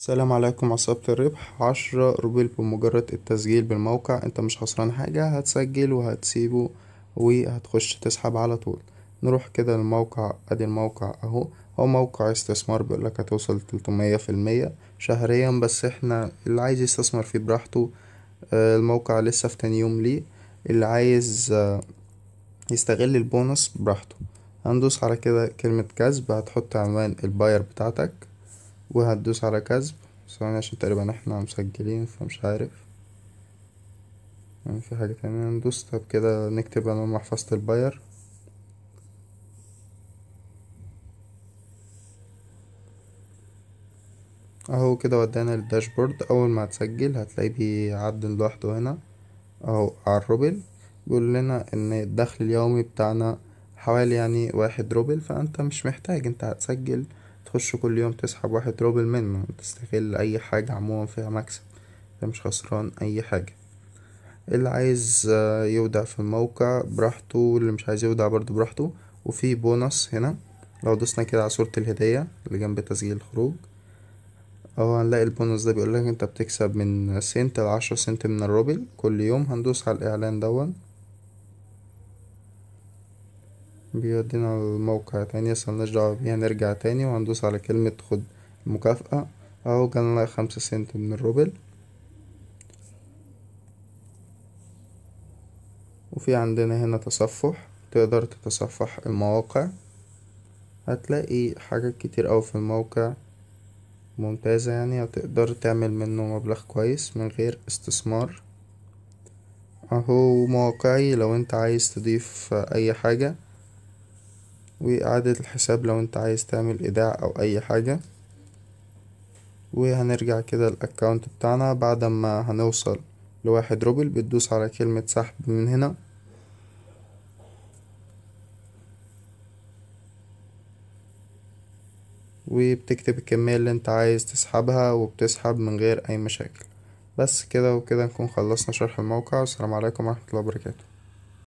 السلام عليكم عصابة الربح عشرة روبل بمجرد التسجيل بالموقع انت مش خسران حاجة هتسجل وهتسيبه وهتخش تسحب على طول نروح كده للموقع ادي الموقع اهو هو موقع استثمار بيقولك هتوصل تلتمية في المية شهريا بس احنا اللي عايز يستثمر فيه براحته آه، الموقع لسه في تاني يوم ليه اللي عايز آه، يستغل البونص براحته هندوس على كده كلمة كسب هتحط عنوان الباير بتاعتك وهتدوس على كذب ثواني عشان تقريبا احنا مسجلين فمش عارف يعني في حاجة تانية ندوس طب كده نكتب انا محفظة الباير اهو كده ودانا للداشبورد اول ما هتسجل هتلاقيه بيعدل لوحده هنا اهو على الروبل بيقول لنا ان الدخل اليومي بتاعنا حوالي يعني واحد روبل فانت مش محتاج انت هتسجل تخش كل يوم تسحب واحد روبل منه تستغل اي حاجة عموما فيها مكسب انت مش خسران اي حاجة اللي عايز آه، يودع في الموقع براحته واللي مش عايز يودع برضه براحته وفي بونص هنا لو دوسنا كده على صورة الهدية اللي جنب تسجيل الخروج اهو هنلاقي البونص ده بيقولك انت بتكسب من سنت لعشرة سنت من الروبل كل يوم هندوس على الاعلان دون بيودينا الموقع تاني بس ملناش دعوة بيها نرجع تاني وهندوس على كلمة خد مكافأة أهو جالنا خمسة سنت من الروبل وفي عندنا هنا تصفح تقدر تتصفح المواقع هتلاقي حاجات كتير أوي في الموقع ممتازة يعني هتقدر تعمل منه مبلغ كويس من غير استثمار اهو مواقعي لو انت عايز تضيف اي حاجة وإعادة الحساب لو انت عايز تعمل إيداع أو أي حاجة وهنرجع كده الأكاونت بتاعنا بعد ما هنوصل لواحد روبل بتدوس على كلمة سحب من هنا وبتكتب الكمية اللي انت عايز تسحبها وبتسحب من غير أي مشاكل بس كده وكده نكون خلصنا شرح الموقع والسلام عليكم ورحمة الله وبركاته